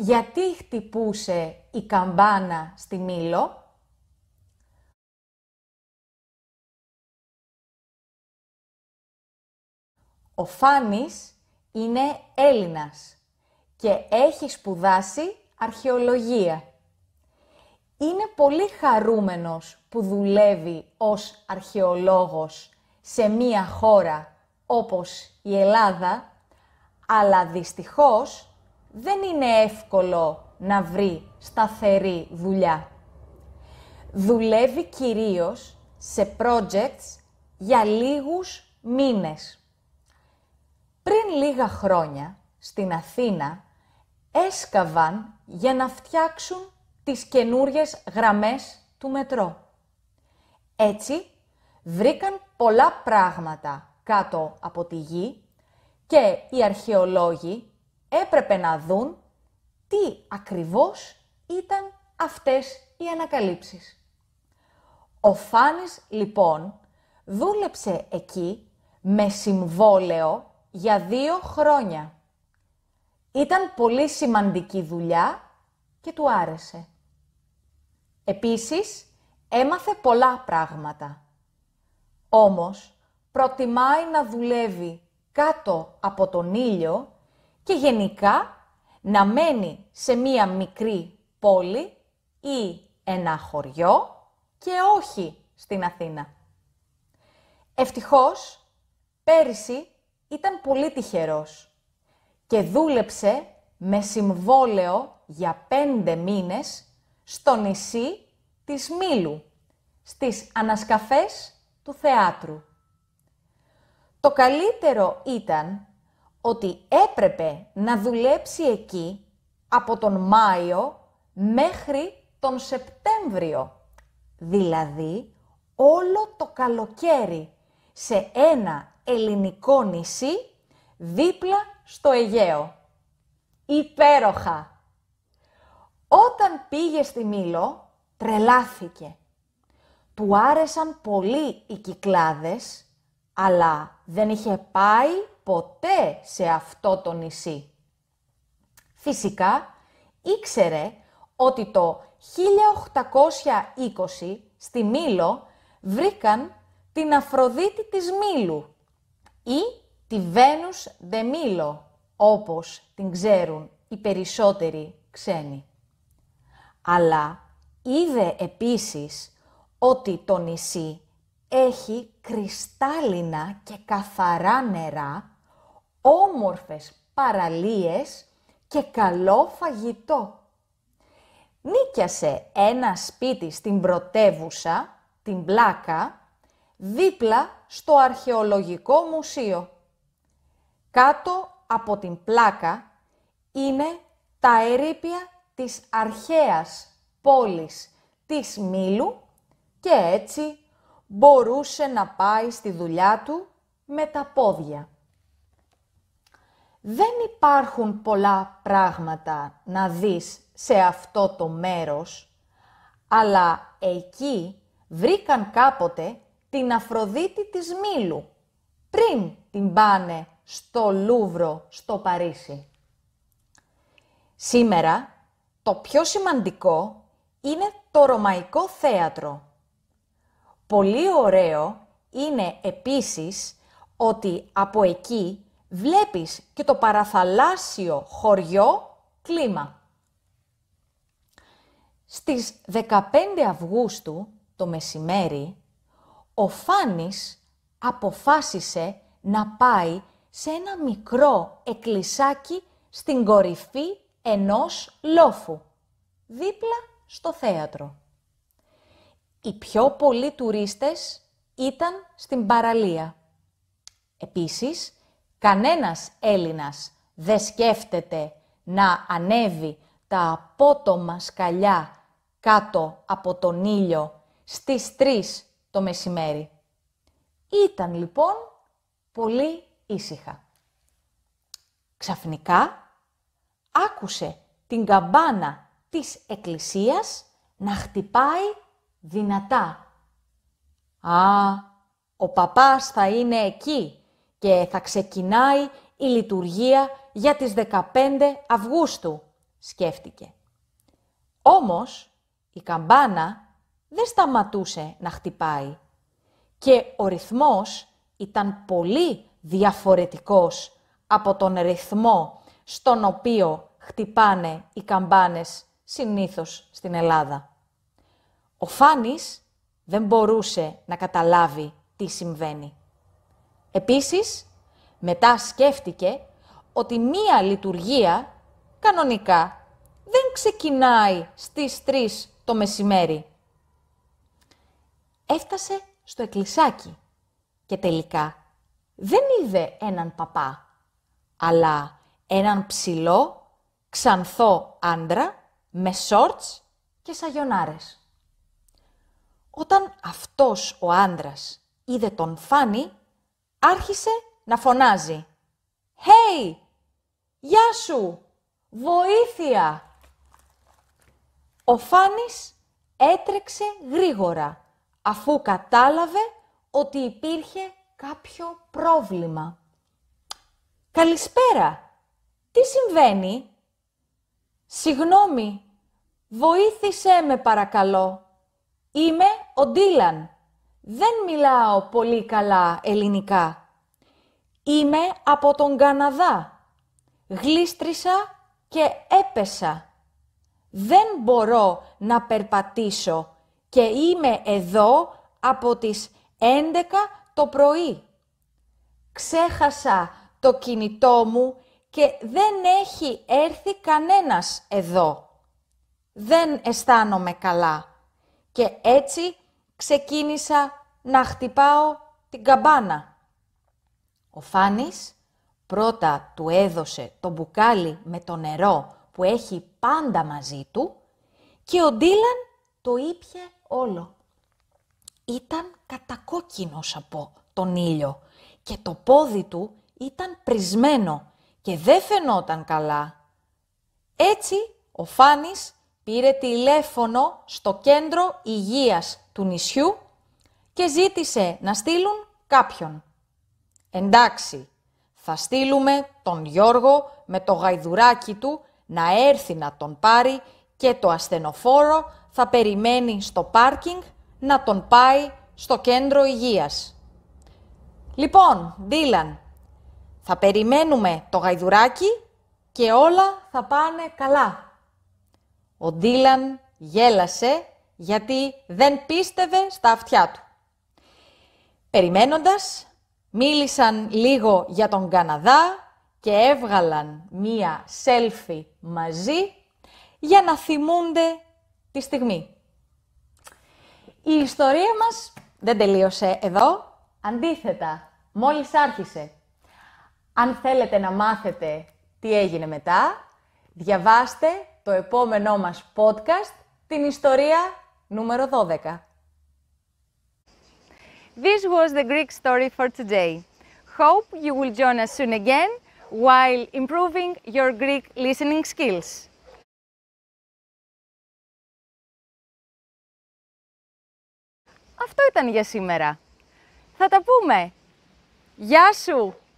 γιατί χτυπούσε η καμπάνα στη Μήλο. Ο Φάνης είναι Έλληνας και έχει σπουδάσει αρχαιολογία. Είναι πολύ χαρούμενος που δουλεύει ως αρχαιολόγος σε μία χώρα όπως η Ελλάδα, αλλά δυστυχώς δεν είναι εύκολο να βρει σταθερή δουλειά. Δουλεύει κυρίως σε projects για λίγους μήνες. Πριν λίγα χρόνια, στην Αθήνα, έσκαβαν για να φτιάξουν τις καινούριες γραμμές του μετρό. Έτσι, βρήκαν πολλά πράγματα κάτω από τη γη και οι αρχαιολόγοι έπρεπε να δουν τι ακριβώς ήταν αυτές οι ανακαλύψεις. Ο Φάνης λοιπόν δούλεψε εκεί με συμβόλαιο για δύο χρόνια. Ήταν πολύ σημαντική δουλειά και του άρεσε. Επίσης, έμαθε πολλά πράγματα. Όμως, προτιμάει να δουλεύει κάτω από τον ήλιο και γενικά να μένει σε μία μικρή πόλη ή ένα χωριό και όχι στην Αθήνα. Ευτυχώς, πέρυσι ήταν πολύ τυχερός και δούλεψε με συμβόλαιο για πέντε μήνες στο νησί της Μήλου, στις ανασκαφές του θεάτρου. Το καλύτερο ήταν ότι έπρεπε να δουλέψει εκεί από τον Μάιο μέχρι τον Σεπτέμβριο. Δηλαδή όλο το καλοκαίρι σε ένα ελληνικό νησί δίπλα στο Αιγαίο. Υπέροχα! Όταν πήγε στη Μήλο, τρελάθηκε. Του άρεσαν πολύ οι κυκλάδες αλλά δεν είχε πάει ποτέ σε αυτό το νησί. Φυσικά, ήξερε ότι το 1820 στη Μήλο βρήκαν την Αφροδίτη της Μήλου ή τη Βένους δε Μήλο, όπως την ξέρουν οι περισσότεροι ξένοι. Αλλά είδε επίσης ότι το νησί έχει κρυστάλλινα και καθαρά νερά, όμορφες παραλίες και καλό φαγητό. Νίκιασε ένα σπίτι στην πρωτεύουσα, την Πλάκα, δίπλα στο αρχαιολογικό μουσείο. Κάτω από την Πλάκα είναι τα ερήπια της αρχαίας πόλης της Μήλου και έτσι μπορούσε να πάει στη δουλειά του με τα πόδια. Δεν υπάρχουν πολλά πράγματα να δεις σε αυτό το μέρος, αλλά εκεί βρήκαν κάποτε την Αφροδίτη της Μήλου, πριν την πάνε στο Λούβρο στο Παρίσι. Σήμερα το πιο σημαντικό είναι το Ρωμαϊκό Θέατρο Πολύ ωραίο είναι επίσης ότι από εκεί βλέπεις και το παραθαλάσσιο χωριό κλίμα. Στις 15 Αυγούστου το μεσημέρι, ο Φάνης αποφάσισε να πάει σε ένα μικρό εκκλησάκι στην κορυφή ενός λόφου, δίπλα στο θέατρο. Οι πιο πολλοί τουρίστες ήταν στην παραλία. Επίσης, κανένας Έλληνας δεν σκέφτεται να ανέβει τα απότομα σκαλιά κάτω από τον ήλιο στις 3 το μεσημέρι. Ήταν λοιπόν πολύ ήσυχα. Ξαφνικά άκουσε την καμπάνα της εκκλησίας να χτυπάει δυνατά. «Α, ο παπάς θα είναι εκεί και θα ξεκινάει η λειτουργία για τις 15 Αυγούστου», σκέφτηκε. Όμως η καμπάνα δεν σταματούσε να χτυπάει και ο ρυθμός ήταν πολύ διαφορετικός από τον ρυθμό στον οποίο χτυπάνε οι καμπάνες συνήθως στην Ελλάδα. Ο Φάνης δεν μπορούσε να καταλάβει τι συμβαίνει. Επίσης, μετά σκέφτηκε ότι μία λειτουργία κανονικά δεν ξεκινάει στις 3 το μεσημέρι. Έφτασε στο εκκλησάκι και τελικά δεν είδε έναν παπά, αλλά έναν ψηλό, ξανθό άντρα με σόρτς και σαγιονάρες. Όταν αυτός ο άντρας είδε τον Φάνη, άρχισε να φωνάζει. «Hey! Γεια σου! Βοήθεια!» Ο Φάνης έτρεξε γρήγορα, αφού κατάλαβε ότι υπήρχε κάποιο πρόβλημα. «Καλησπέρα! Τι συμβαίνει?» «Συγγνώμη, βοήθησέ με παρακαλώ!» Είμαι ο Ντίλαν. Δεν μιλάω πολύ καλά ελληνικά. Είμαι από τον Καναδά. Γλίστρισα και έπεσα. Δεν μπορώ να περπατήσω και είμαι εδώ από τις 11 το πρωί. Ξέχασα το κινητό μου και δεν έχει έρθει κανένας εδώ. Δεν αισθάνομαι καλά. Και έτσι ξεκίνησα να χτυπάω την καμπάνα. Ο Φάνης πρώτα του έδωσε το μπουκάλι με το νερό που έχει πάντα μαζί του και ο Ντίλαν το ήπιε όλο. Ήταν κατακόκκινος από τον ήλιο και το πόδι του ήταν πρισμένο και δεν φαινόταν καλά. Έτσι ο Φάνης πήρε τηλέφωνο στο κέντρο υγείας του νησιού και ζήτησε να στείλουν κάποιον. «Εντάξει, θα στείλουμε τον Γιώργο με το γαϊδουράκι του να έρθει να τον πάρει και το ασθενοφόρο θα περιμένει στο πάρκινγκ να τον πάει στο κέντρο υγείας. Λοιπόν, Δίλαν, θα περιμένουμε το γαϊδουράκι και όλα θα πάνε καλά. Ο Ντίλαν γέλασε γιατί δεν πίστευε στα αυτιά του. Περιμένοντας, μίλησαν λίγο για τον Καναδά και έβγαλαν μία σέλφι μαζί για να θυμούνται τη στιγμή. Η ιστορία μας δεν τελείωσε εδώ. Αντίθετα, μόλις άρχισε. Αν θέλετε να μάθετε τι έγινε μετά, διαβάστε το επόμενό μας podcast, την ιστορία νούμερο 12. This was the Greek story for today. Hope you will join us soon again while improving your Greek listening skills. Αυτό ήταν για σήμερα. Θα τα πούμε. Γεια σου!